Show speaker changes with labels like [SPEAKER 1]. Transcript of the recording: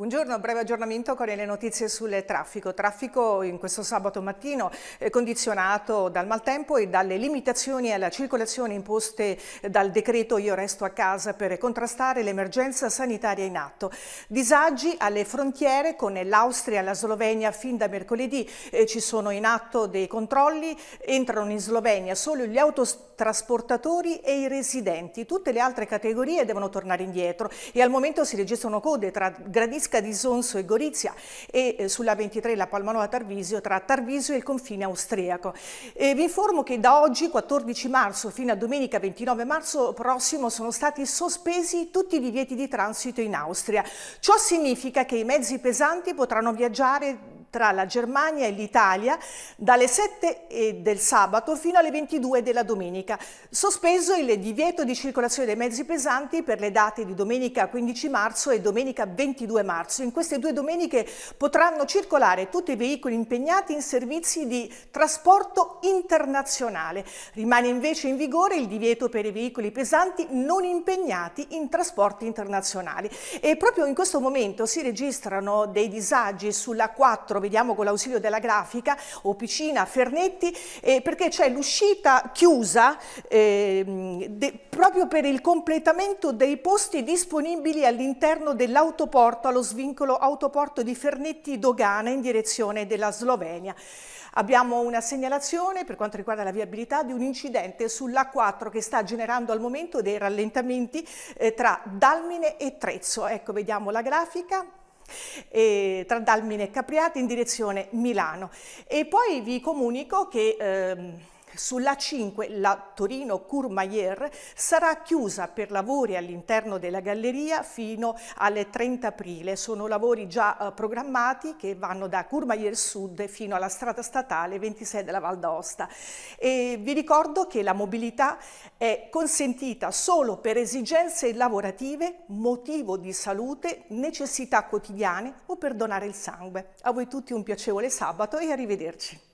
[SPEAKER 1] Buongiorno, breve aggiornamento con le notizie sul traffico. Traffico in questo sabato mattino eh, condizionato dal maltempo e dalle limitazioni alla circolazione imposte eh, dal decreto Io resto a casa per contrastare l'emergenza sanitaria in atto. Disagi alle frontiere con l'Austria e la Slovenia fin da mercoledì. Eh, ci sono in atto dei controlli, entrano in Slovenia solo gli autotrasportatori e i residenti. Tutte le altre categorie devono tornare indietro e al momento si registrano code tra gradischi pesca di Sonso e Gorizia e eh, sulla 23 la Palmanova Tarvisio tra Tarvisio e il confine austriaco. E vi informo che da oggi 14 marzo fino a domenica 29 marzo prossimo sono stati sospesi tutti i divieti di transito in Austria. Ciò significa che i mezzi pesanti potranno viaggiare tra la Germania e l'Italia dalle 7 del sabato fino alle 22 della domenica. Sospeso il divieto di circolazione dei mezzi pesanti per le date di domenica 15 marzo e domenica 22 marzo. In queste due domeniche potranno circolare tutti i veicoli impegnati in servizi di trasporto internazionale. Rimane invece in vigore il divieto per i veicoli pesanti non impegnati in trasporti internazionali. E proprio in questo momento si registrano dei disagi sulla 4 vediamo con l'ausilio della grafica, Opicina, Fernetti, eh, perché c'è l'uscita chiusa eh, proprio per il completamento dei posti disponibili all'interno dell'autoporto, allo svincolo autoporto di Fernetti Dogana in direzione della Slovenia. Abbiamo una segnalazione per quanto riguarda la viabilità di un incidente sull'A4 che sta generando al momento dei rallentamenti eh, tra Dalmine e Trezzo. Ecco, vediamo la grafica e, tra Dalmine e Capriati in direzione Milano. E poi vi comunico che... Ehm, sulla 5 la Torino Courmayeur sarà chiusa per lavori all'interno della galleria fino alle 30 aprile. Sono lavori già eh, programmati che vanno da Courmayeur Sud fino alla strada statale 26 della Val d'Aosta. vi ricordo che la mobilità è consentita solo per esigenze lavorative, motivo di salute, necessità quotidiane o per donare il sangue. A voi tutti un piacevole sabato e arrivederci.